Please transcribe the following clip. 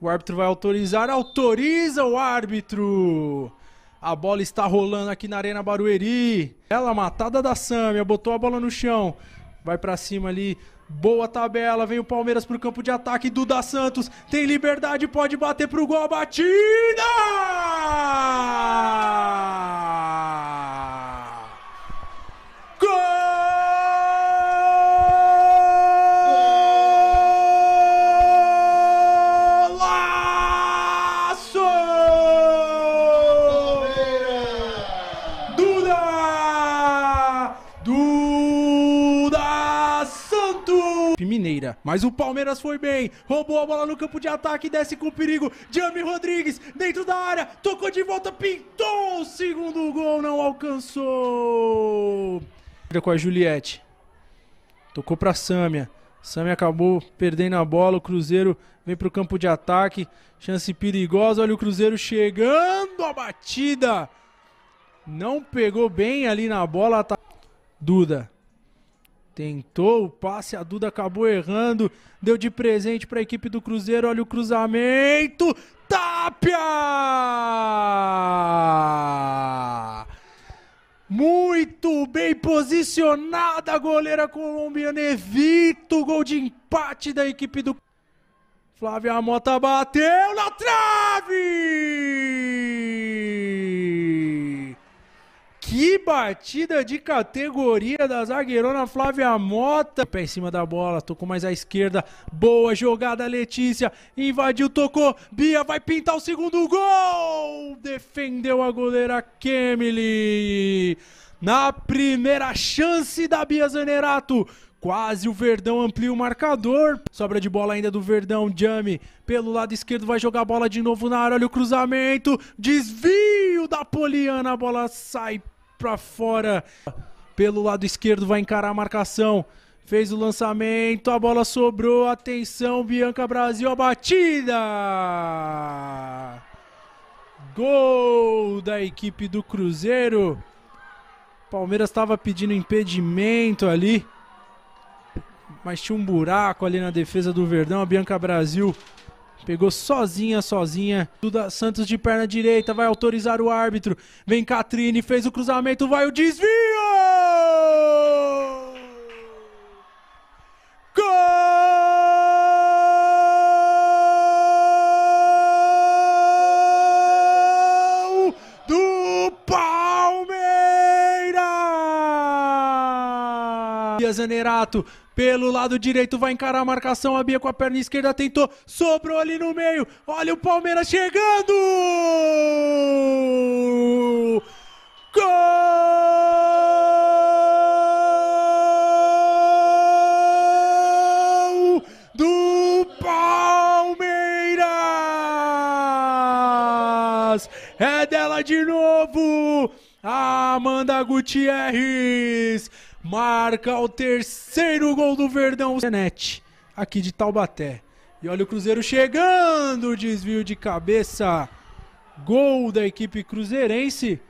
O árbitro vai autorizar. Autoriza o árbitro! A bola está rolando aqui na Arena Barueri. Ela matada da Sâmia, botou a bola no chão. Vai para cima ali. Boa tabela, vem o Palmeiras pro campo de ataque. Duda Santos tem liberdade, pode bater pro gol. A batida! equipe mineira. Mas o Palmeiras foi bem, roubou a bola no campo de ataque e desce com perigo. Jamie Rodrigues dentro da área, tocou de volta, pintou o segundo gol, não alcançou. Com a Juliette. Tocou para Sâmia. Sâmia acabou perdendo a bola, o Cruzeiro vem para o campo de ataque, chance perigosa, olha o Cruzeiro chegando, a batida, não pegou bem ali na bola, tá... Duda, Tentou o passe, a Duda acabou errando. Deu de presente para a equipe do Cruzeiro. Olha o cruzamento. Tapia! Muito bem posicionada a goleira colombiana. Evita o gol de empate da equipe do Flávia Mota. Bateu na trave! Que batida de categoria da zagueirona Flávia Mota. Pé em cima da bola, tocou mais à esquerda. Boa jogada, Letícia. Invadiu, tocou. Bia vai pintar o segundo gol. Defendeu a goleira Kemily. Na primeira chance da Bia Zanerato. Quase o Verdão amplia o marcador. Sobra de bola ainda do Verdão. Jami pelo lado esquerdo vai jogar a bola de novo na área. Olha o cruzamento. Desvio da Poliana. A bola sai para fora. Pelo lado esquerdo vai encarar a marcação. Fez o lançamento, a bola sobrou. Atenção, Bianca Brasil, a batida! Gol da equipe do Cruzeiro. Palmeiras estava pedindo impedimento ali, mas tinha um buraco ali na defesa do Verdão. A Bianca Brasil Pegou sozinha, sozinha. Duda Santos de perna direita, vai autorizar o árbitro. Vem Catrine, fez o cruzamento, vai o desvio! Bia Zanerato. Pelo lado direito vai encarar a marcação. A Bia com a perna esquerda tentou. Sobrou ali no meio. Olha o Palmeiras chegando! Gol! Do Palmeiras! É dela de novo! Amanda Gutierrez! marca o terceiro gol do Verdão Zenete, aqui de Taubaté. E olha o Cruzeiro chegando, desvio de cabeça, gol da equipe cruzeirense.